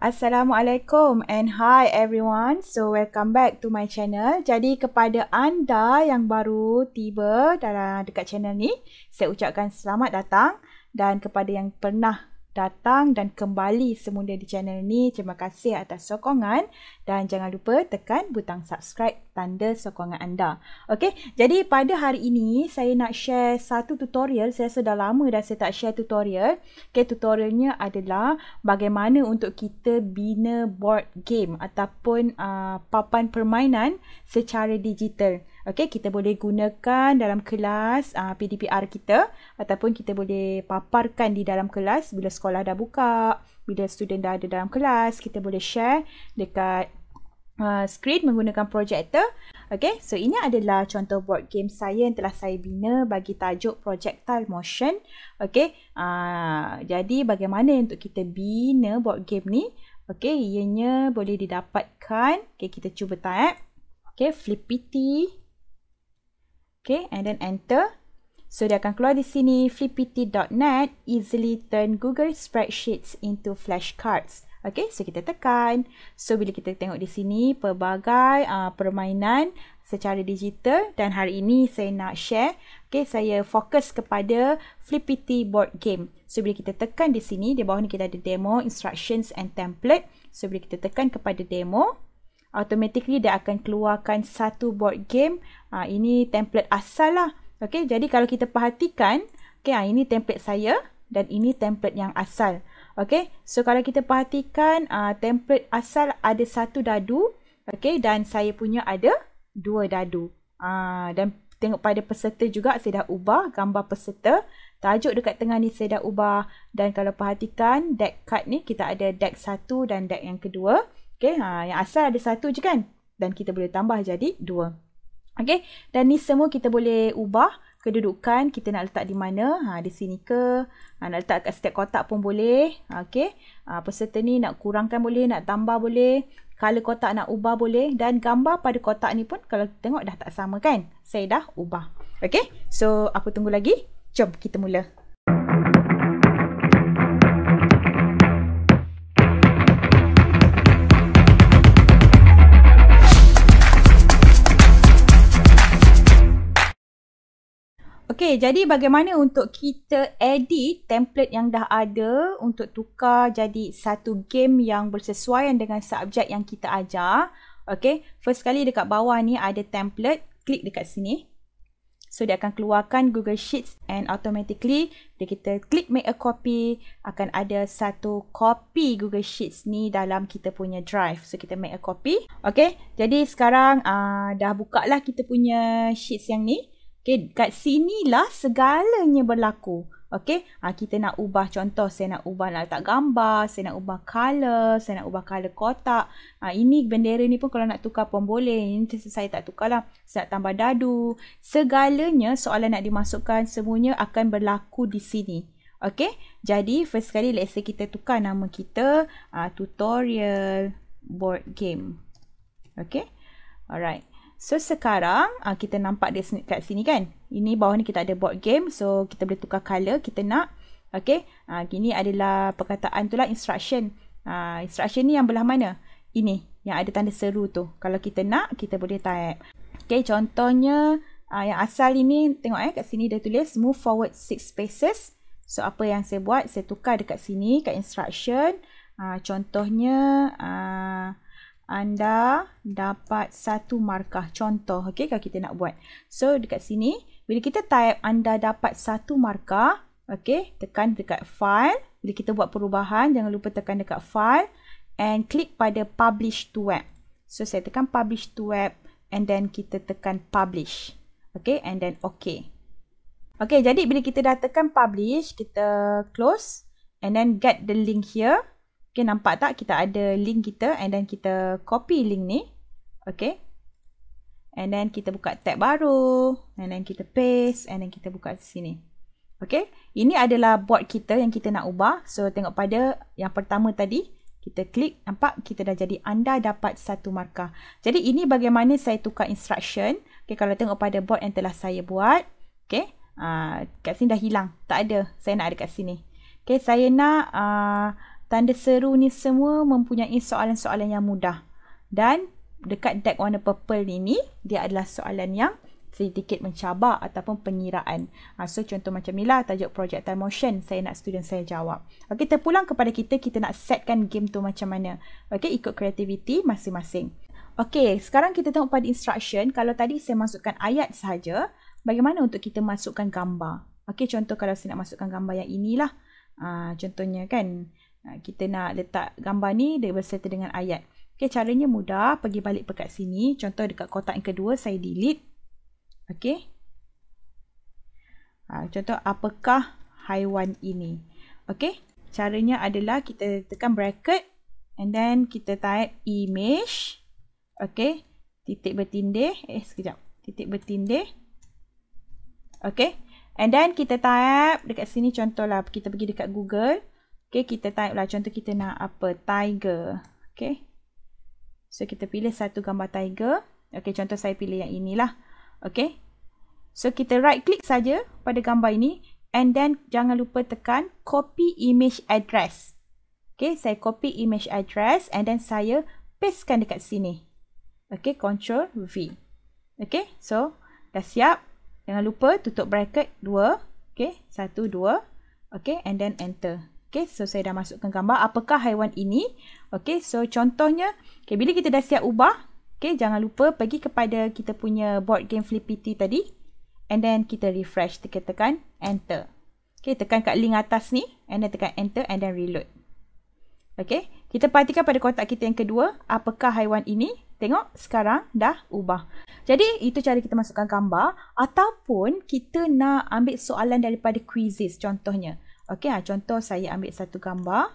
Assalamualaikum and hi everyone. So welcome back to my channel. Jadi kepada anda yang baru tiba dalam dekat channel ni, saya ucapkan selamat datang dan kepada yang pernah datang dan kembali semula di channel ni, terima kasih atas sokongan dan jangan lupa tekan butang subscribe tanda sokongan anda. Okey, jadi pada hari ini saya nak share satu tutorial. Saya sudah lama dah saya tak share tutorial. Okey, tutorialnya adalah bagaimana untuk kita bina board game ataupun uh, papan permainan secara digital. Okey, kita boleh gunakan dalam kelas uh, PDPR kita ataupun kita boleh paparkan di dalam kelas bila sekolah dah buka, bila student dah ada dalam kelas, kita boleh share dekat Uh, screen menggunakan projector. Okay, so ini adalah contoh board game saya yang telah saya bina bagi tajuk projectile motion. Okay, uh, jadi bagaimana untuk kita bina board game ni? Okay, ianya boleh didapatkan. Okay, kita cuba type. Okay, flippity. Okay, and then enter. So, dia akan keluar di sini. Flippity.net easily turn Google spreadsheets into flashcards. Okay, so kita tekan. So, bila kita tengok di sini pelbagai uh, permainan secara digital dan hari ini saya nak share. Okay, saya fokus kepada Flippity Board Game. So, bila kita tekan di sini, di bawah ni kita ada demo, instructions and template. So, bila kita tekan kepada demo, automatically dia akan keluarkan satu board game. Uh, ini template asal lah. Okay, jadi kalau kita perhatikan, okay, uh, ah, ini template saya dan ini template yang asal. Okay, so kalau kita perhatikan uh, template asal ada satu dadu Okay, dan saya punya ada dua dadu uh, Dan tengok pada peserta juga saya dah ubah gambar peserta Tajuk dekat tengah ni saya dah ubah Dan kalau perhatikan deck card ni kita ada deck satu dan deck yang kedua Okay, uh, ah, yang asal ada satu je kan Dan kita boleh tambah jadi dua Okay, dan ni semua kita boleh ubah kedudukan kita nak letak di mana ha di sini ke ha, nak letak kat setiap kotak pun boleh okey ha, peserta ni nak kurangkan boleh nak tambah boleh color kotak nak ubah boleh dan gambar pada kotak ni pun kalau tengok dah tak sama kan saya dah ubah okey so apa tunggu lagi jom kita mula Okay, jadi bagaimana untuk kita edit template yang dah ada untuk tukar jadi satu game yang bersesuaian dengan subjek yang kita ajar. Okay, first sekali dekat bawah ni ada template. Klik dekat sini. So, dia akan keluarkan Google Sheets and automatically bila kita klik make a copy, akan ada satu copy Google Sheets ni dalam kita punya drive. So, kita make a copy. Okay, jadi sekarang uh, dah buka lah kita punya Sheets yang ni. Okay, kat lah segalanya berlaku. Okay, ha, kita nak ubah contoh, saya nak ubah nak letak gambar, saya nak ubah colour, saya nak ubah colour kotak. Ha, ini bendera ni pun kalau nak tukar pun boleh, ini saya tak tukar lah. Saya nak tambah dadu, segalanya soalan nak dimasukkan semuanya akan berlaku di sini. Okay, jadi first sekali let's say kita tukar nama kita ha, tutorial board game. Okay, alright. So sekarang uh, ah, kita nampak dia kat sini kan. Ini bawah ni kita ada board game. So kita boleh tukar color kita nak. Okay. Uh, gini adalah perkataan tu lah instruction. Uh, instruction ni yang belah mana? Ini yang ada tanda seru tu. Kalau kita nak kita boleh type. Okay contohnya uh, yang asal ini tengok eh kat sini dia tulis move forward six spaces. So apa yang saya buat saya tukar dekat sini kat instruction. Uh, contohnya uh, anda dapat satu markah contoh okey kalau kita nak buat so dekat sini bila kita type anda dapat satu markah okey tekan dekat file bila kita buat perubahan jangan lupa tekan dekat file and klik pada publish to web so saya tekan publish to web and then kita tekan publish okey and then okey okey jadi bila kita dah tekan publish kita close and then get the link here Okay, nampak tak kita ada link kita and then kita copy link ni. Okay. And then kita buka tab baru. And then kita paste. And then kita buka sini. Okay. Ini adalah board kita yang kita nak ubah. So, tengok pada yang pertama tadi. Kita klik. Nampak? Kita dah jadi. Anda dapat satu markah. Jadi, ini bagaimana saya tukar instruction. Okay. Kalau tengok pada board yang telah saya buat. Okay. Uh, ah, kat sini dah hilang. Tak ada. Saya nak ada kat sini. Okay. Saya nak... Uh, tanda seru ni semua mempunyai soalan-soalan yang mudah. Dan dekat deck warna purple ni ni, dia adalah soalan yang sedikit mencabar ataupun pengiraan. Ha, ah, so contoh macam ni lah tajuk projek time motion saya nak student saya jawab. Okey terpulang kepada kita, kita nak setkan game tu macam mana. Okey ikut kreativiti masing-masing. Okey sekarang kita tengok pada instruction. Kalau tadi saya masukkan ayat sahaja, bagaimana untuk kita masukkan gambar. Okey contoh kalau saya nak masukkan gambar yang inilah. Ha, contohnya kan. Ha, kita nak letak gambar ni dia berserta dengan ayat. Okey, caranya mudah. Pergi balik pekat sini. Contoh dekat kotak yang kedua, saya delete. Okey. Ha, contoh, apakah haiwan ini? Okey. Caranya adalah kita tekan bracket. And then kita type image. Okey. Titik bertindih. Eh, sekejap. Titik bertindih. Okey. And then kita type dekat sini contohlah. Kita pergi dekat Google. Okay, kita type lah. Contoh kita nak apa? Tiger. Okay. So, kita pilih satu gambar tiger. Okay, contoh saya pilih yang inilah. Okay. So, kita right click saja pada gambar ini. And then, jangan lupa tekan copy image address. Okay, saya copy image address. And then, saya pastekan dekat sini. Okay, control V. Okay, so, dah siap. Jangan lupa tutup bracket 2. Okay, 1, 2. Okay, and then enter. Okay, so saya dah masukkan gambar. Apakah haiwan ini? Okay, so contohnya, okay, bila kita dah siap ubah, okay, jangan lupa pergi kepada kita punya board game Flippity tadi. And then kita refresh, kita tekan enter. Okay, tekan kat link atas ni. And then tekan enter and then reload. Okay, kita perhatikan pada kotak kita yang kedua. Apakah haiwan ini? Tengok, sekarang dah ubah. Jadi, itu cara kita masukkan gambar. Ataupun, kita nak ambil soalan daripada quizzes contohnya. Okey, ah, contoh saya ambil satu gambar.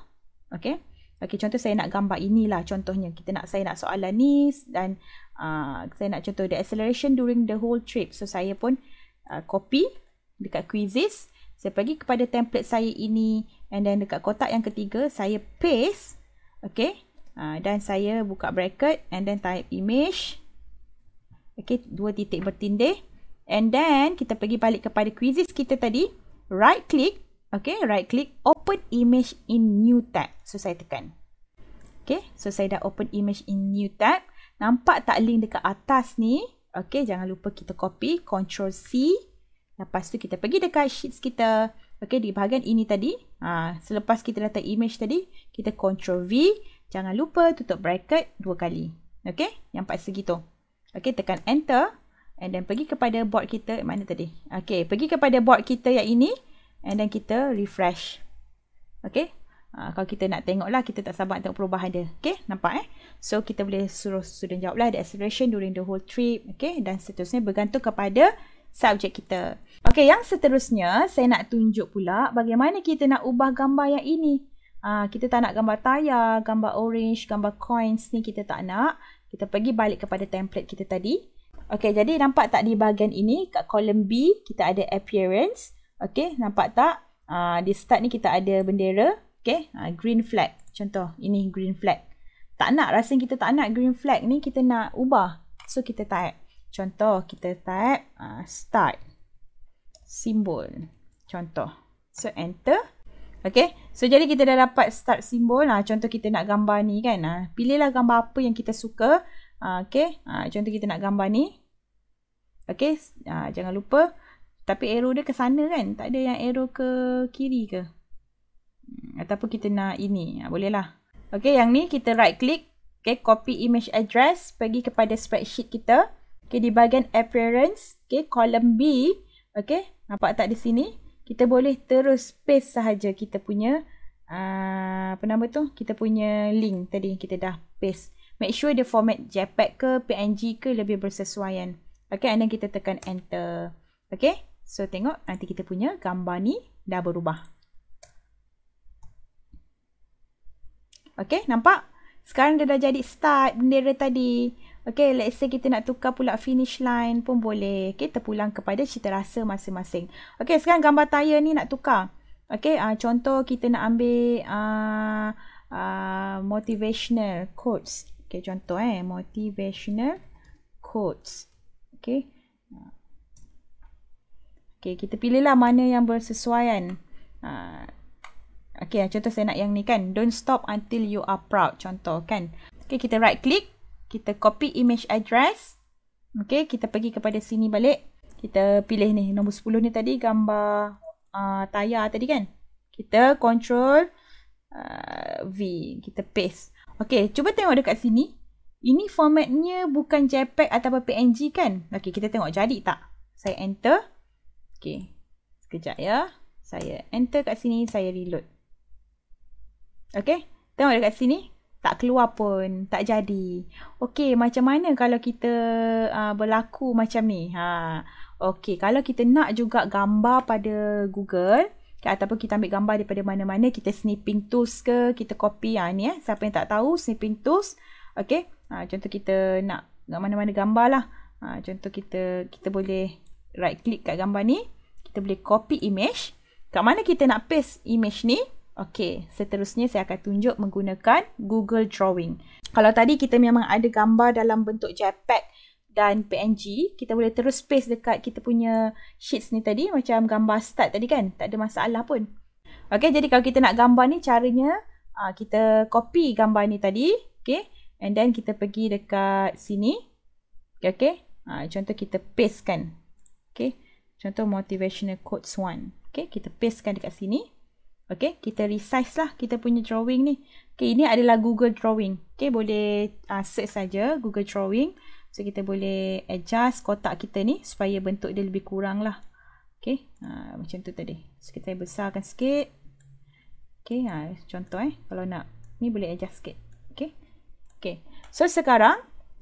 Okey. Okey, contoh saya nak gambar inilah contohnya. Kita nak saya nak soalan ni dan uh, saya nak contoh the acceleration during the whole trip. So saya pun uh, copy dekat quizzes. Saya pergi kepada template saya ini and then dekat kotak yang ketiga saya paste. Okey. Uh, dan saya buka bracket and then type image. Okey, dua titik bertindih. And then kita pergi balik kepada quizzes kita tadi. Right click Okay, right click open image in new tab. So, saya tekan. Okay, so saya dah open image in new tab. Nampak tak link dekat atas ni? Okay, jangan lupa kita copy. Ctrl C. Lepas tu kita pergi dekat sheets kita. Okay, di bahagian ini tadi. Ha, selepas kita letak image tadi, kita Ctrl V. Jangan lupa tutup bracket dua kali. Okay, yang pas segitu. Okay, tekan enter. And then pergi kepada board kita. Mana tadi? Okay, pergi kepada board kita yang ini. And then kita refresh. Okay. Uh, kalau kita nak tengok lah, kita tak sabar nak tengok perubahan dia. Okay, nampak eh? So, kita boleh suruh student jawab lah. The acceleration during the whole trip. Okay, dan seterusnya bergantung kepada subjek kita. Okay, yang seterusnya saya nak tunjuk pula bagaimana kita nak ubah gambar yang ini. Uh, kita tak nak gambar tayar, gambar orange, gambar coins ni kita tak nak. Kita pergi balik kepada template kita tadi. Okay, jadi nampak tak di bahagian ini kat kolom B kita ada appearance. Okay, nampak tak? Uh, di start ni kita ada bendera. okay? uh, ah, green flag. Contoh, ini green flag. Tak nak, rasa kita tak nak green flag ni, kita nak ubah. So, kita type. Contoh, kita type uh, start. Simbol. Contoh. So, enter. Okay. So, jadi kita dah dapat start simbol. Ha, contoh kita nak gambar ni kan. Ha, pilihlah gambar apa yang kita suka. Ha, okay. Ha, contoh kita nak gambar ni. Okay. Ha, jangan lupa. Okay. Tapi arrow dia ke sana kan? Tak ada yang arrow ke kiri ke? Hmm, ataupun kita nak ini. Ha, Boleh lah. Okay, yang ni kita right click. Okay, copy image address. Pergi kepada spreadsheet kita. Okay, di bahagian appearance. Okay, column B. Okay, nampak tak di sini? Kita boleh terus paste sahaja kita punya uh, apa nama tu? Kita punya link tadi kita dah paste. Make sure dia format JPEG ke PNG ke lebih bersesuaian. Okay, and then kita tekan enter. Okay. So tengok nanti kita punya gambar ni dah berubah. Okay nampak? Sekarang dia dah jadi start bendera tadi. Okay let's say kita nak tukar pula finish line pun boleh. Okay pulang kepada cita rasa masing-masing. Okay sekarang gambar tayar ni nak tukar. Okay uh, contoh kita nak ambil uh, uh, motivational quotes. Okay contoh eh motivational quotes. Okay. Okay, kita pilihlah mana yang bersesuaian. Uh, ah, okay, ah, contoh saya nak yang ni kan. Don't stop until you are proud. Contoh kan. Okay, kita right click. Kita copy image address. Okay, kita pergi kepada sini balik. Kita pilih ni. Nombor 10 ni tadi gambar uh, tayar tadi kan. Kita control uh, V. Kita paste. Okay, cuba tengok dekat sini. Ini formatnya bukan JPEG ataupun PNG kan. Okay, kita tengok jadi tak. Saya Enter. Okey, Sekejap ya. Saya enter kat sini. Saya reload. Okey, Tengok dekat sini. Tak keluar pun. Tak jadi. Okey, Macam mana kalau kita uh, berlaku macam ni? Ha. Okay. Kalau kita nak juga gambar pada Google. Okay, ataupun kita ambil gambar daripada mana-mana. Kita snipping tools ke. Kita copy. Ha, ni eh. Siapa yang tak tahu. Snipping tools. Okey, Ha, contoh kita nak mana-mana gambar lah. Ha, contoh kita kita boleh right click kat gambar ni kita boleh copy image. Kat mana kita nak paste image ni? Okey. seterusnya saya akan tunjuk menggunakan Google Drawing. Kalau tadi kita memang ada gambar dalam bentuk JPEG dan PNG, kita boleh terus paste dekat kita punya sheets ni tadi macam gambar start tadi kan? Tak ada masalah pun. Okey. jadi kalau kita nak gambar ni caranya uh, kita copy gambar ni tadi. Okey. and then kita pergi dekat sini. Okay, okay. Uh, contoh kita paste kan. Okay, Contoh motivational quotes one. Okay, kita pastekan dekat sini. Okay, kita resize lah kita punya drawing ni. Okay, ini adalah Google Drawing. Okay, boleh uh, search saja Google Drawing. So, kita boleh adjust kotak kita ni supaya bentuk dia lebih kurang lah. Okay, uh, macam tu tadi. So, kita besarkan sikit. Okay, uh, contoh eh. Kalau nak, ni boleh adjust sikit. Okay. Okay, so sekarang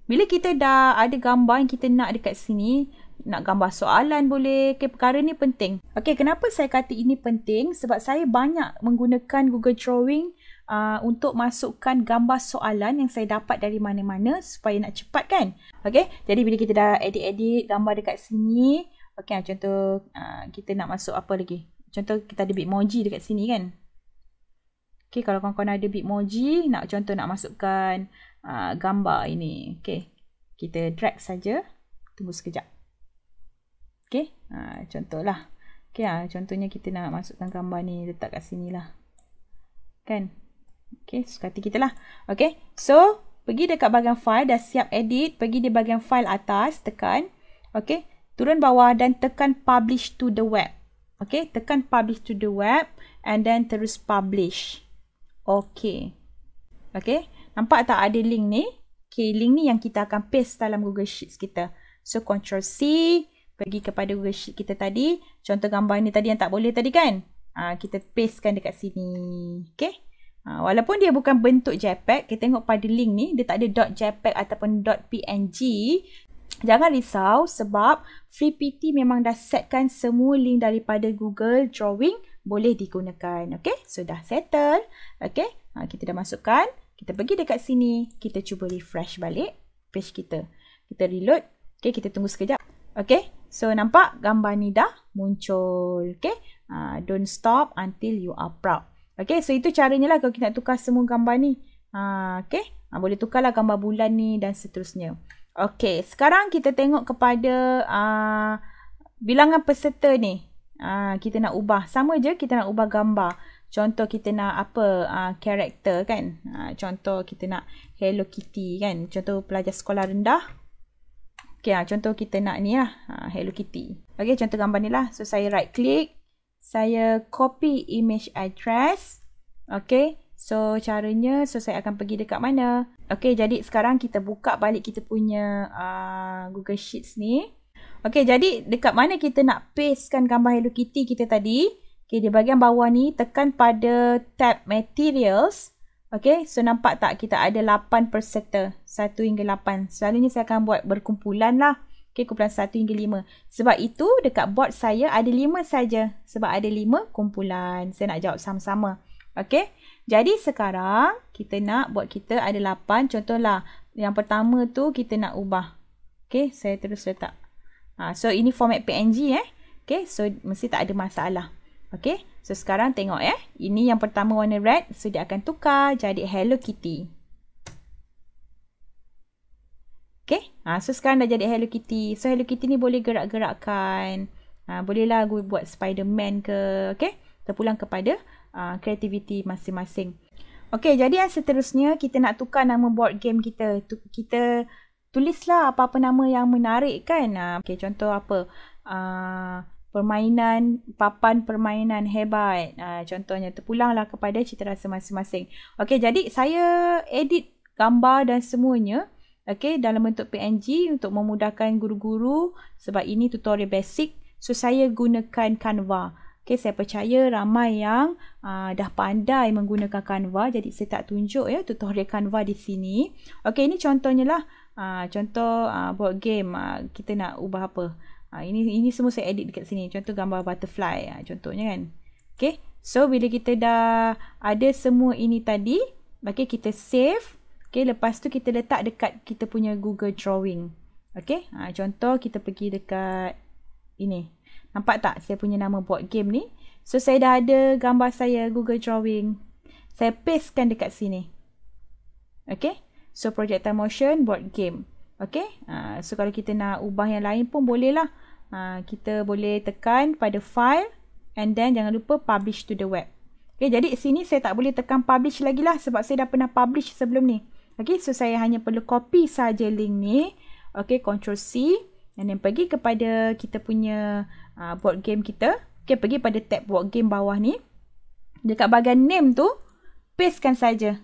bila kita dah ada gambar yang kita nak dekat sini, nak gambar soalan boleh. Okay, perkara ni penting. Okay, kenapa saya kata ini penting? Sebab saya banyak menggunakan Google Drawing Uh, untuk masukkan gambar soalan yang saya dapat dari mana-mana supaya nak cepat kan. Okay, jadi bila kita dah edit-edit gambar dekat sini. Okay, contoh uh, kita nak masuk apa lagi. Contoh kita ada bitmoji dekat sini kan. Okay, kalau korang-korang ada bitmoji, nak contoh nak masukkan uh, gambar ini. Okay, kita drag saja. Tunggu sekejap. Okay. Ha, contohlah. Okay. Ha, contohnya kita nak masukkan gambar ni. Letak kat sini lah. Kan. Okay. Suka hati kita lah. Okay. So. Pergi dekat bahagian file. Dah siap edit. Pergi di bahagian file atas. Tekan. Okay. Turun bawah. Dan tekan publish to the web. Okay. Tekan publish to the web. And then terus publish. Okay. Okay. Nampak tak ada link ni? Okay. Link ni yang kita akan paste dalam Google Sheets kita. So, Ctrl C. C pergi kepada worksheet kita tadi. Contoh gambar ni tadi yang tak boleh tadi kan. Uh, kita kan dekat sini. Okay. Uh, ah, walaupun dia bukan bentuk JPEG. Kita tengok pada link ni. Dia tak ada .jpeg ataupun .png. Jangan risau sebab FreePT memang dah setkan semua link daripada Google Drawing boleh digunakan. Okay. Sudah so, settle. Okay. Uh, ah, kita dah masukkan. Kita pergi dekat sini. Kita cuba refresh balik page kita. Kita reload. Okay. Kita tunggu sekejap. Okay. So nampak gambar ni dah muncul. Okay. Uh, don't stop until you are proud. Okay. So itu caranya lah kalau kita nak tukar semua gambar ni. Uh, okay. Uh, boleh tukarlah gambar bulan ni dan seterusnya. Okay. Sekarang kita tengok kepada uh, bilangan peserta ni. Uh, kita nak ubah. Sama je kita nak ubah gambar. Contoh kita nak apa karakter uh, kan. Uh, contoh kita nak Hello Kitty kan. Contoh pelajar sekolah rendah. Okay, ah, contoh kita nak ni lah. Ah, Hello Kitty. Okay, contoh gambar ni lah. So, saya right click. Saya copy image address. Okay. So, caranya. So, saya akan pergi dekat mana. Okay, jadi sekarang kita buka balik kita punya uh, Google Sheets ni. Okay, jadi dekat mana kita nak paste kan gambar Hello Kitty kita tadi. Okay, di bahagian bawah ni tekan pada tab materials. Okay, so nampak tak kita ada 8 per sektor. 1 hingga 8. Selalunya saya akan buat berkumpulan lah. Okay, kumpulan 1 hingga 5. Sebab itu dekat board saya ada 5 saja. Sebab ada 5 kumpulan. Saya nak jawab sama-sama. Okay, jadi sekarang kita nak buat kita ada 8. Contohlah yang pertama tu kita nak ubah. Okay, saya terus letak. Ha, so, ini format PNG eh. Okay, so mesti tak ada masalah. Okay. So sekarang tengok eh. Ini yang pertama warna red. So dia akan tukar jadi Hello Kitty. Okay. Ha, so sekarang dah jadi Hello Kitty. So Hello Kitty ni boleh gerak-gerakkan. Ha, bolehlah gue buat Spiderman ke. Okay. Terpulang kepada ha, kreativiti masing-masing. Okay. Jadi yang seterusnya kita nak tukar nama board game kita. Tu- kita tulislah apa-apa nama yang menarik kan. Ha, okay. Contoh apa. Uh, permainan papan permainan hebat. Ha, contohnya terpulanglah kepada citarasa masing-masing. Okey, jadi saya edit gambar dan semuanya okey dalam bentuk PNG untuk memudahkan guru-guru sebab ini tutorial basic. So saya gunakan Canva. Okey, saya percaya ramai yang uh, dah pandai menggunakan Canva. Jadi saya tak tunjuk ya tutorial Canva di sini. Okey, ini contohnya lah. Uh, contoh uh, ha, buat game uh, kita nak ubah apa? Ha, ini ini semua saya edit dekat sini. Contoh gambar butterfly. Ha, contohnya kan. Okay. So, bila kita dah ada semua ini tadi. Okay, kita save. Okay, lepas tu kita letak dekat kita punya Google Drawing. Okay. Ha, contoh kita pergi dekat ini. Nampak tak saya punya nama board game ni? So, saya dah ada gambar saya Google Drawing. Saya pastekan dekat sini. Okay. So, projectile motion board game. Okay. Uh, so, kalau kita nak ubah yang lain pun boleh lah. Uh, kita boleh tekan pada file and then jangan lupa publish to the web. Okay, jadi sini saya tak boleh tekan publish lagi lah sebab saya dah pernah publish sebelum ni. Okay, so saya hanya perlu copy saja link ni. Okay, control C and then pergi kepada kita punya uh, board game kita. Okay, pergi pada tab board game bawah ni. Dekat bahagian name tu, pastekan saja.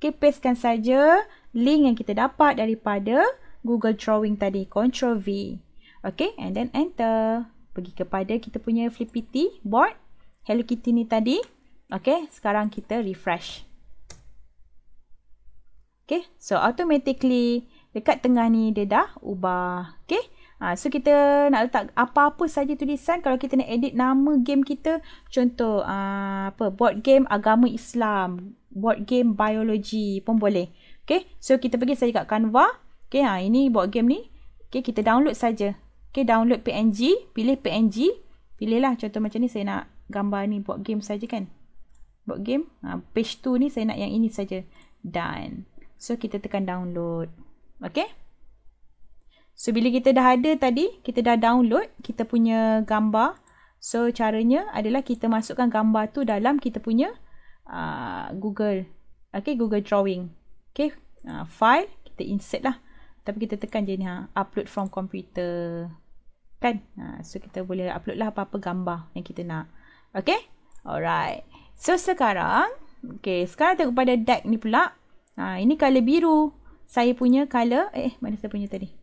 Okay, pastekan saja link yang kita dapat daripada Google Drawing tadi. Control V. Okay, and then enter. Pergi kepada kita punya Flippity board. Hello Kitty ni tadi. Okay, sekarang kita refresh. Okay, so automatically dekat tengah ni dia dah ubah. Okay, ha, so kita nak letak apa-apa saja tulisan. Kalau kita nak edit nama game kita. Contoh, uh, apa board game agama Islam. Board game biologi pun boleh. Okay, so kita pergi saja kat Canva. Okay, ha, ini board game ni. Okay, kita download saja. Okay, download PNG. Pilih PNG. Pilihlah contoh macam ni saya nak gambar ni buat game saja kan. Buat game. Ha, page tu ni saya nak yang ini saja. Done. So, kita tekan download. Okay. So, bila kita dah ada tadi, kita dah download kita punya gambar. So, caranya adalah kita masukkan gambar tu dalam kita punya uh, Google. Okay, Google Drawing. Okay, uh, file. Kita insert lah. Tapi kita tekan je ni ha. Upload from computer kan ha, so kita boleh upload lah apa-apa gambar yang kita nak okay alright so sekarang okay sekarang tengok pada deck ni pula ha, ini colour biru saya punya colour eh mana saya punya tadi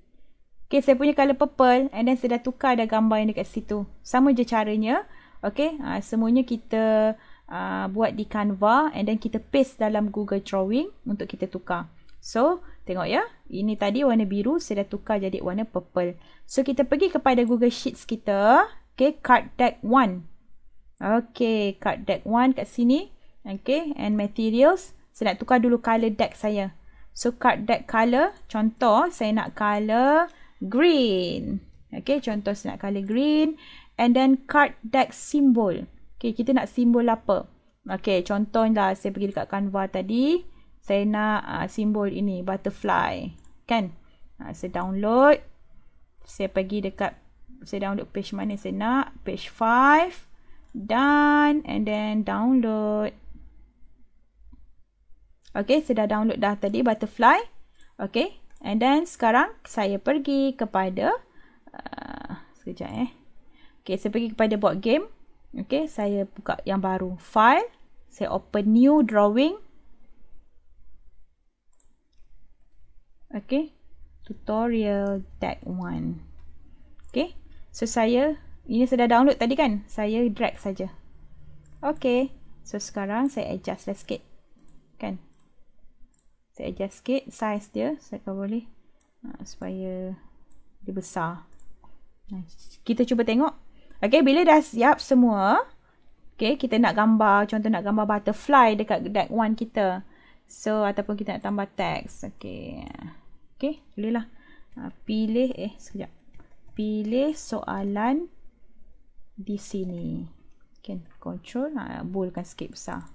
okay saya punya colour purple and then saya dah tukar ada gambar yang dekat situ sama je caranya okay ha, semuanya kita uh, buat di canva and then kita paste dalam google drawing untuk kita tukar So, tengok ya. Ini tadi warna biru, saya dah tukar jadi warna purple. So, kita pergi kepada Google Sheets kita. Okay, card deck 1. Okay, card deck 1 kat sini. Okay, and materials. Saya nak tukar dulu color deck saya. So, card deck color. Contoh, saya nak color green. Okay, contoh saya nak color green. And then, card deck symbol. Okay, kita nak simbol apa? Okay, contohlah saya pergi dekat Canva tadi saya nak uh, simbol ini butterfly kan uh, saya download saya pergi dekat saya download page mana saya nak page 5 dan and then download Okay, saya dah download dah tadi butterfly. Okay, and then sekarang saya pergi kepada uh, sekejap eh. Okay, saya pergi kepada board game. Okay, saya buka yang baru. File, saya open new drawing. okay tutorial tag 1 okay so saya ini sudah download tadi kan saya drag saja okay so sekarang saya adjust lah sikit kan saya adjust sikit size dia saya boleh ah, supaya dia besar nice. kita cuba tengok okay bila dah siap semua okay kita nak gambar contoh nak gambar butterfly dekat tag 1 kita So ataupun kita nak tambah teks, Okay. Okay boleh lah. Ha, pilih eh sekejap. Pilih soalan di sini. Okay. Control. Ha, bulkan sikit besar.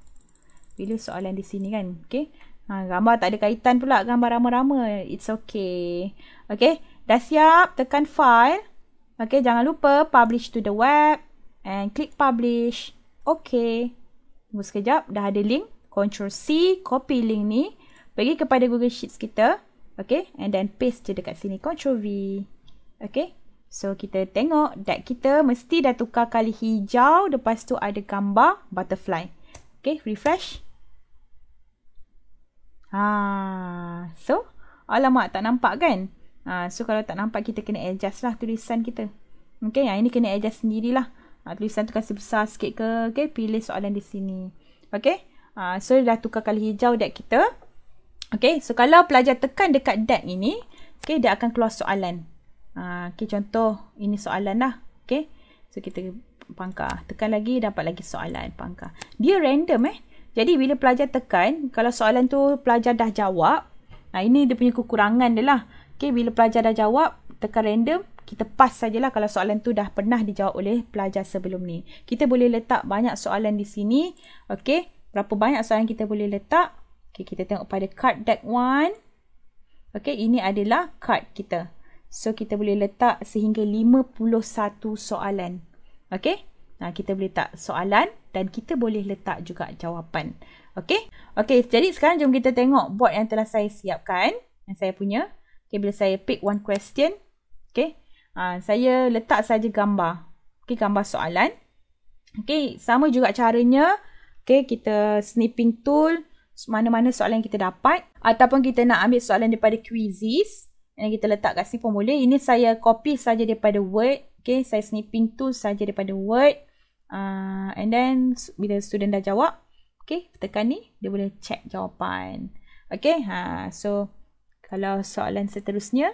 Pilih soalan di sini kan. Okay. Ha, gambar tak ada kaitan pula. Gambar rama-rama. It's okay. Okay. Dah siap. Tekan file. Okay. Jangan lupa publish to the web. And click publish. Okay. Tunggu sekejap. Dah ada link. Ctrl C, copy link ni, pergi kepada Google Sheets kita, okay, and then paste je dekat sini, Ctrl V, okay. So, kita tengok deck kita mesti dah tukar kali hijau, lepas tu ada gambar butterfly. Okay, refresh. Ah, so, alamak tak nampak kan? Ah, so, kalau tak nampak kita kena adjust lah tulisan kita. Okay, yang ini kena adjust sendirilah. Ah, tulisan tu kasi besar sikit ke, okay, pilih soalan di sini. Okay. Uh, so dah tukar kali hijau dekat kita. Okay, so kalau pelajar tekan dekat that ini, okay, dia akan keluar soalan. Uh, okay, contoh ini soalan lah. Okay, so kita pangkar. Tekan lagi, dapat lagi soalan pangkar. Dia random eh. Jadi, bila pelajar tekan, kalau soalan tu pelajar dah jawab, nah, ini dia punya kekurangan dia lah. Okay, bila pelajar dah jawab, tekan random, kita pass sajalah kalau soalan tu dah pernah dijawab oleh pelajar sebelum ni. Kita boleh letak banyak soalan di sini. Okay, berapa banyak soalan kita boleh letak. Okay, kita tengok pada card deck 1. Okay, ini adalah card kita. So, kita boleh letak sehingga 51 soalan. Okay, nah, kita boleh letak soalan dan kita boleh letak juga jawapan. Okay, okay jadi sekarang jom kita tengok board yang telah saya siapkan. Yang saya punya. Okay, bila saya pick one question. Okay, uh, saya letak saja gambar. Okay, gambar soalan. Okay, sama juga caranya. Okay. Okay, kita snipping tool mana-mana soalan yang kita dapat ataupun kita nak ambil soalan daripada quizzes yang kita letak kat sini formulir. Ini saya copy saja daripada Word. Okay, saya snipping tool saja daripada Word. Uh, and then bila student dah jawab, okay, tekan ni, dia boleh check jawapan. Okay, ha, so kalau soalan seterusnya,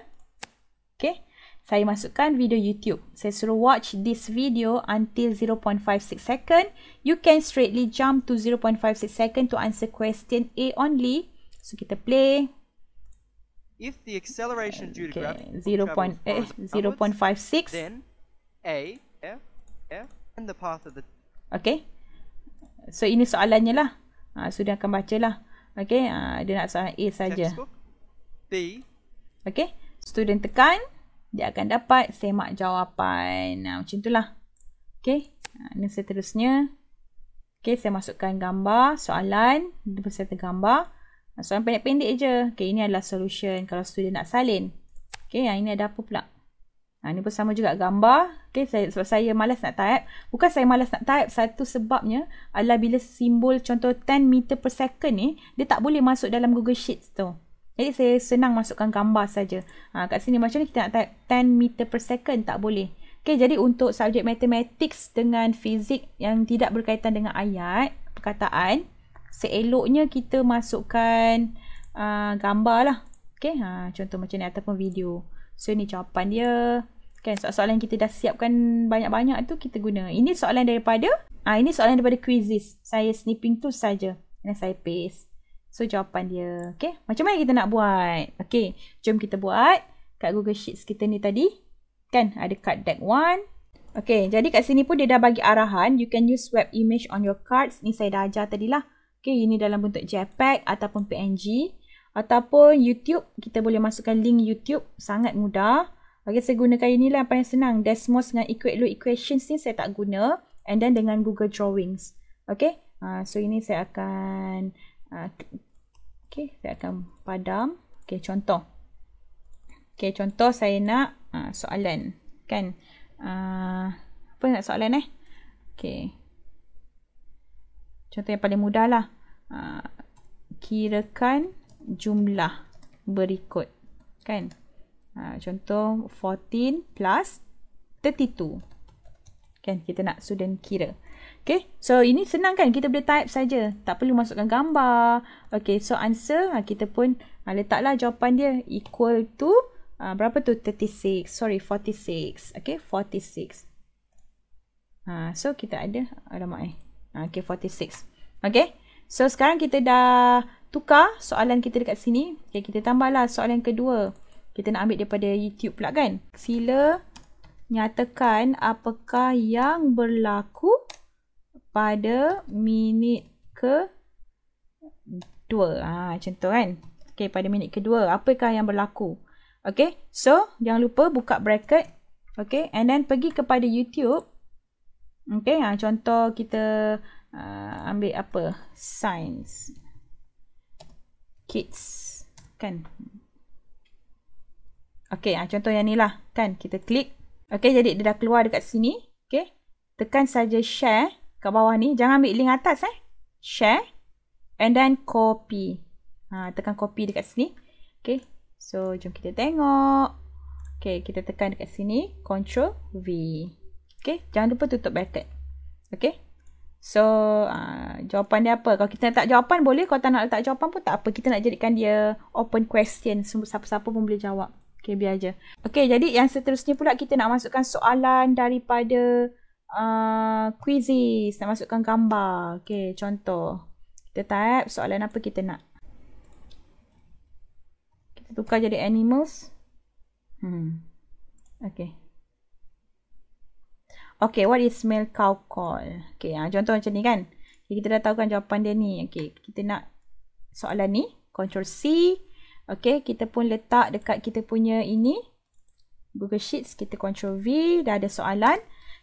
okay, saya masukkan video YouTube. Saya suruh watch this video until 0.56 second. You can straightly jump to 0.56 second to answer question A only. So kita play. If the acceleration due to gravity 0.56 eh, then A F F and the path of the Okay. So ini soalannya lah. Ha, so dia akan baca lah. Okay. Ha, dia nak soalan A saja. B. Okay. Student tekan dia akan dapat semak jawapan. Ha, macam itulah. Okay. ini seterusnya. Okay, saya masukkan gambar soalan. Dia pun serta gambar. Soalan pendek-pendek je. Okay, ini adalah solution kalau student nak salin. Okay, yang ini ada apa pula? Ha, ini pun sama juga gambar. Okay, saya, sebab saya malas nak type. Bukan saya malas nak type. Satu sebabnya adalah bila simbol contoh 10 meter per second ni, dia tak boleh masuk dalam Google Sheets tu. Jadi eh, saya senang masukkan gambar saja. Ha, kat sini macam ni kita nak type 10 meter per second tak boleh. Okay, jadi untuk subjek matematik dengan fizik yang tidak berkaitan dengan ayat, perkataan, seeloknya kita masukkan uh, gambar lah. Okay, ha, contoh macam ni ataupun video. So, ni jawapan dia. Kan, okay, soalan yang kita dah siapkan banyak-banyak tu kita guna. Ini soalan daripada, ah uh, ini soalan daripada quizzes. Saya snipping tu saja. Dan saya paste. So jawapan dia Okay Macam mana kita nak buat Okay Jom kita buat Kat Google Sheets kita ni tadi Kan ada card deck 1 Okay jadi kat sini pun dia dah bagi arahan You can use web image on your cards Ni saya dah ajar tadi lah Okay ini dalam bentuk JPEG ataupun PNG Ataupun YouTube Kita boleh masukkan link YouTube Sangat mudah Okay saya gunakan inilah yang paling senang Desmos dengan Equate Loop Equations ni saya tak guna And then dengan Google Drawings Okay uh, So ini saya akan Ah, okey, saya akan padam. Okey, contoh. Okey, contoh saya nak uh, soalan. Kan? Uh, apa nak soalan eh? Okey. Contoh yang paling mudah lah. Uh, kirakan jumlah berikut. Kan? Uh, contoh 14 plus 32. Kan? Kita nak student kira. Okay, so ini senang kan? Kita boleh type saja. Tak perlu masukkan gambar. Okay, so answer ah, kita pun ah, letaklah jawapan dia equal to uh, berapa tu? 36. Sorry, 46. Okay, 46. Uh, so kita ada alamak eh. Uh, okay, 46. Okay, so sekarang kita dah tukar soalan kita dekat sini. Okay, kita tambahlah soalan kedua. Kita nak ambil daripada YouTube pula kan? Sila nyatakan apakah yang berlaku pada minit ke 2. Ha, ah, macam tu kan. Okay, pada minit kedua. Apakah yang berlaku? Okay, so jangan lupa buka bracket. Okay, and then pergi kepada YouTube. Okay, ha, ah, contoh kita uh, ambil apa? Science. Kids. Kan? Okay, ha, contoh yang ni lah. Kan? Kita klik. Okay, jadi dia dah keluar dekat sini. Okay, tekan saja share kat bawah ni. Jangan ambil link atas eh. Share. And then copy. Ha, tekan copy dekat sini. Okay. So, jom kita tengok. Okay, kita tekan dekat sini. Control V. Okay, jangan lupa tutup bracket. Okay. So, uh, jawapan dia apa? Kalau kita nak letak jawapan boleh. Kalau tak nak letak jawapan pun tak apa. Kita nak jadikan dia open question. Siapa-siapa pun boleh jawab. Okay, biar je. Okay, jadi yang seterusnya pula kita nak masukkan soalan daripada... Ah, quizzes nak masukkan gambar okey contoh kita type soalan apa kita nak kita tukar jadi animals hmm okey okey what is male cow call okey ha, ah, contoh macam ni kan okay, kita dah tahu kan jawapan dia ni okey kita nak soalan ni control c okey kita pun letak dekat kita punya ini google sheets kita control v dah ada soalan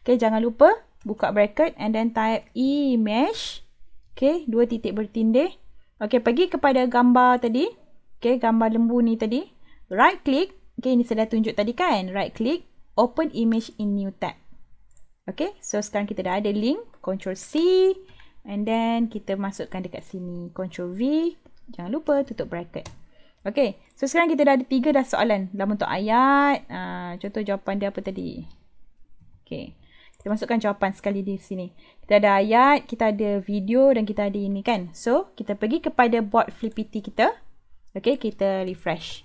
Okay, jangan lupa buka bracket and then type image. Okay, dua titik bertindih. Okay, pergi kepada gambar tadi. Okay, gambar lembu ni tadi. Right click. Okay, ini saya dah tunjuk tadi kan. Right click. Open image in new tab. Okay, so sekarang kita dah ada link. Ctrl C. And then kita masukkan dekat sini. Ctrl V. Jangan lupa tutup bracket. Okay, so sekarang kita dah ada tiga dah soalan. Dalam untuk ayat. Uh, contoh jawapan dia apa tadi. Okay. Kita masukkan jawapan sekali di sini. Kita ada ayat, kita ada video dan kita ada ini kan. So, kita pergi kepada board Flippity kita. Okay, kita refresh.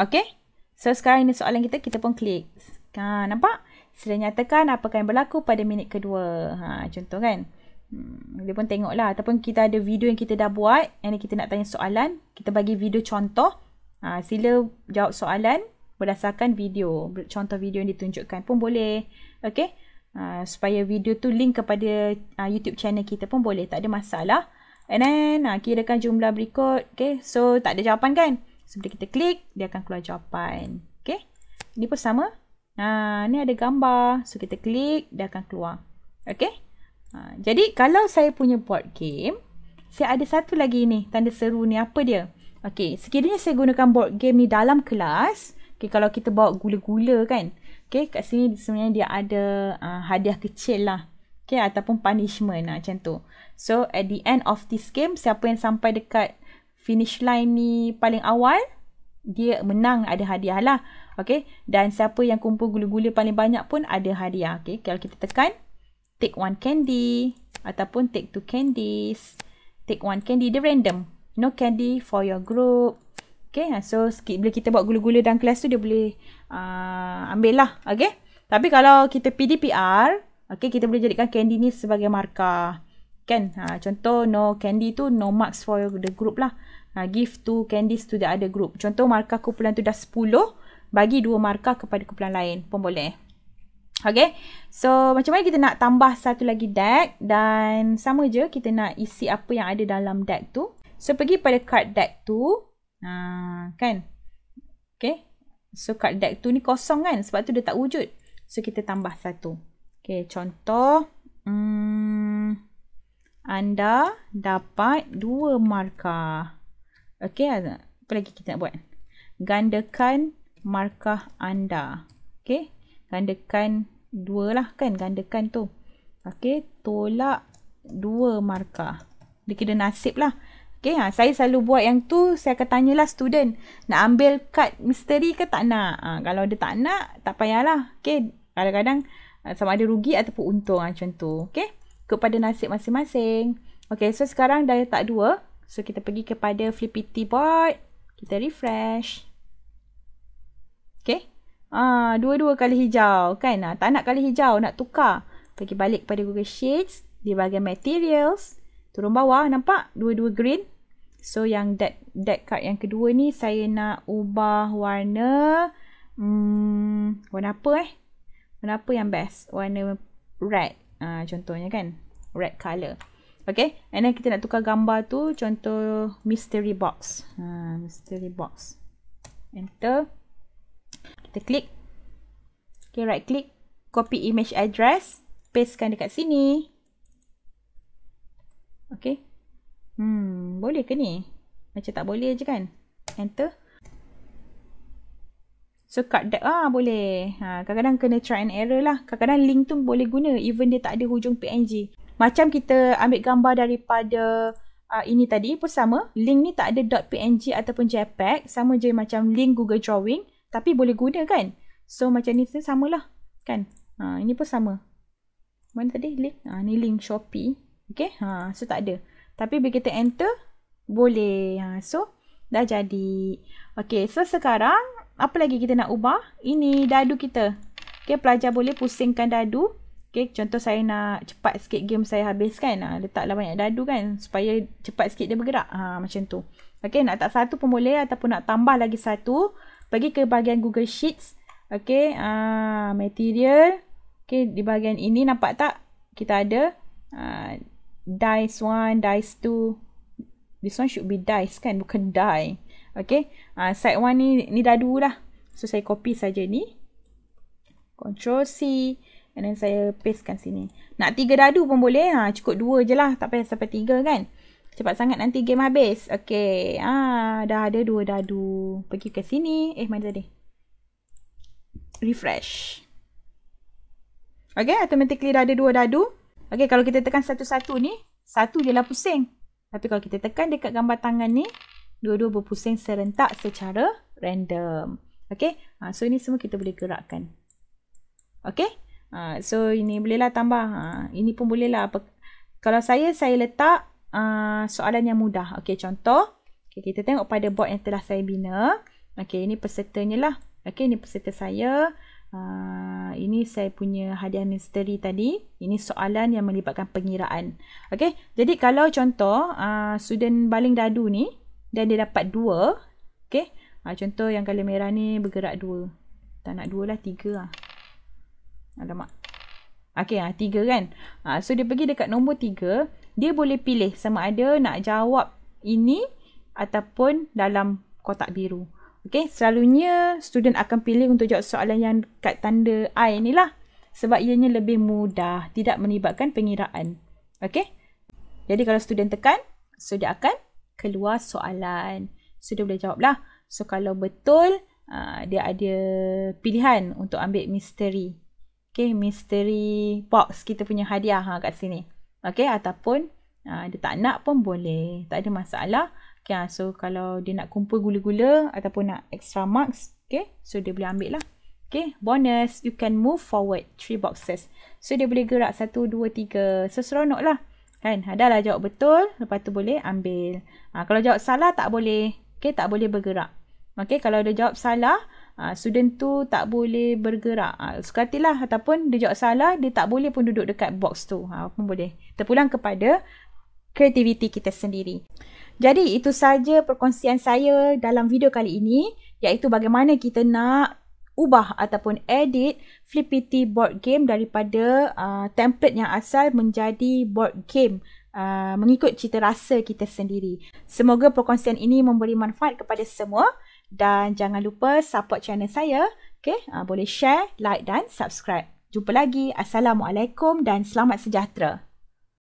Okay. So, sekarang ini soalan kita, kita pun klik. Ha, nampak? Sila nyatakan apakah yang berlaku pada minit kedua. Ha, contoh kan. Hmm, dia pun tengoklah. Ataupun kita ada video yang kita dah buat. Yang kita nak tanya soalan. Kita bagi video contoh. Ha, sila jawab soalan berdasarkan video contoh video yang ditunjukkan pun boleh okey uh, supaya video tu link kepada uh, YouTube channel kita pun boleh tak ada masalah and then uh, kirakan jumlah berikut okey so tak ada jawapan kan sebab so, kita klik dia akan keluar jawapan okey ni pun sama ha uh, ni ada gambar so kita klik dia akan keluar okey uh, jadi kalau saya punya board game saya ada satu lagi ni tanda seru ni apa dia Okey, sekiranya saya gunakan board game ni dalam kelas, uh, Okay, kalau kita bawa gula-gula kan. Okay, kat sini sebenarnya dia ada uh, hadiah kecil lah. Okay, ataupun punishment lah macam tu. So, at the end of this game, siapa yang sampai dekat finish line ni paling awal, dia menang ada hadiah lah. Okay, dan siapa yang kumpul gula-gula paling banyak pun ada hadiah. Okay, kalau kita tekan, take one candy ataupun take two candies. Take one candy, dia random. No candy for your group. Okay, ha, so sikit bila kita buat gula-gula dalam kelas tu, dia boleh uh, ambil lah. Okay, tapi kalau kita PDPR, okay, kita boleh jadikan candy ni sebagai markah. Kan, ha, contoh no candy tu, no marks for the group lah. Ha, give two candies to the other group. Contoh markah kumpulan tu dah 10, bagi dua markah kepada kumpulan lain pun boleh. Okay, so macam mana kita nak tambah satu lagi deck dan sama je kita nak isi apa yang ada dalam deck tu. So pergi pada card deck tu, Ha, kan? Okay. So card deck tu ni kosong kan? Sebab tu dia tak wujud. So kita tambah satu. Okay. Contoh. Hmm, anda dapat dua markah. Okay. Apa lagi kita nak buat? Gandakan markah anda. Okay. Gandakan dua lah kan? Gandakan tu. Okay. Tolak dua markah. Dia kira nasib lah. Okay, ha, saya selalu buat yang tu, saya akan tanyalah student. Nak ambil kad misteri ke tak nak? Ha, kalau dia tak nak, tak payahlah. Okay, kadang-kadang ha, sama ada rugi ataupun untung ha, macam tu. Okay, kepada nasib masing-masing. Okay, so sekarang dah letak dua. So, kita pergi kepada Flippity Board. Kita refresh. Okay. Ah, dua-dua kali hijau kan? Ah, tak nak kali hijau, nak tukar. Pergi balik pada Google Sheets di bahagian Materials. Turun bawah nampak dua-dua green. So yang deck deck card yang kedua ni saya nak ubah warna hmm, warna apa eh? Warna apa yang best? Warna red. Uh, contohnya kan. Red color. Okay. And then kita nak tukar gambar tu. Contoh mystery box. Uh, mystery box. Enter. Kita klik. Okay right click. Copy image address. Pastekan dekat sini. Okay. Hmm, boleh ke ni? Macam tak boleh je kan? Enter. So kat dek ah boleh. Ha, kadang-kadang kena try and error lah. Kadang-kadang link tu boleh guna even dia tak ada hujung PNG. Macam kita ambil gambar daripada uh, ini tadi pun sama. Link ni tak ada .png ataupun JPEG. Sama je macam link Google Drawing. Tapi boleh guna kan? So macam ni tu samalah. Kan? Ha, ini pun sama. Mana tadi link? Ha, ni link Shopee. Okay. Ha, so tak ada. Tapi bila kita enter, boleh. Ha, so dah jadi. Okay. So sekarang, apa lagi kita nak ubah? Ini dadu kita. Okay. Pelajar boleh pusingkan dadu. Okay. Contoh saya nak cepat sikit game saya habiskan. Ha, letaklah banyak dadu kan. Supaya cepat sikit dia bergerak. Ha, macam tu. Okay. Nak tak satu pun boleh. Ataupun nak tambah lagi satu. Pergi ke bahagian Google Sheets. Okay. Ha, material. Okay. Di bahagian ini nampak tak? Kita ada. Haa dice one, dice two. This one should be dice kan, bukan die. Okay. Uh, side one ni, ni dadu lah. So, saya copy saja ni. Control C. And then saya paste kan sini. Nak tiga dadu pun boleh. Ha, cukup dua je lah. Tak payah sampai tiga kan. Cepat sangat nanti game habis. Okay. Ha, dah ada dua dadu. Pergi ke sini. Eh, mana tadi? Refresh. Okay, automatically dah ada dua dadu. Okey, kalau kita tekan satu-satu ni, satu dia lah pusing. Tapi kalau kita tekan dekat gambar tangan ni, dua-dua berpusing serentak secara random. Okey, ha, so ini semua kita boleh gerakkan. Okey, ha, so ini bolehlah tambah. Ha, ini pun bolehlah. Apa, kalau saya, saya letak uh, soalan yang mudah. Okey, contoh. Okay, kita tengok pada board yang telah saya bina. Okey, ini pesertanya lah. Okey, ini peserta saya. Uh, ini saya punya hadiah misteri tadi. Ini soalan yang melibatkan pengiraan. Okey, Jadi kalau contoh uh, student baling dadu ni dan dia dapat dua, okey? Uh, contoh yang kalau merah ni bergerak dua. Tak nak 2 lah, tiga. lah. Alamak. Okey ha, tiga kan. Uh, so dia pergi dekat nombor tiga Dia boleh pilih sama ada nak jawab ini ataupun dalam kotak biru. Okay, selalunya student akan pilih untuk jawab soalan yang dekat tanda I ni lah. Sebab ianya lebih mudah, tidak melibatkan pengiraan. Okay, jadi kalau student tekan, so dia akan keluar soalan. So dia boleh jawab lah. So kalau betul, uh, dia ada pilihan untuk ambil misteri. Okay, misteri box kita punya hadiah ha, kat sini. Okay, ataupun uh, dia tak nak pun boleh. Tak ada masalah. Okay, ya, so kalau dia nak kumpul gula-gula ataupun nak extra marks, okay, so dia boleh ambil lah. Okay, bonus, you can move forward three boxes. So dia boleh gerak satu, dua, tiga. So seronok lah. Kan, ada ha, lah jawab betul, lepas tu boleh ambil. Ha, kalau jawab salah, tak boleh. Okay, tak boleh bergerak. Okay, kalau dia jawab salah, uh, student tu tak boleh bergerak. Ha, suka lah, ataupun dia jawab salah, dia tak boleh pun duduk dekat box tu. Ha, apa pun boleh. Terpulang kepada kreativiti kita sendiri. Jadi itu saja perkongsian saya dalam video kali ini iaitu bagaimana kita nak ubah ataupun edit Flippity board game daripada uh, template yang asal menjadi board game uh, mengikut cita rasa kita sendiri. Semoga perkongsian ini memberi manfaat kepada semua dan jangan lupa support channel saya. Okay? Uh, boleh share, like dan subscribe. Jumpa lagi. Assalamualaikum dan selamat sejahtera.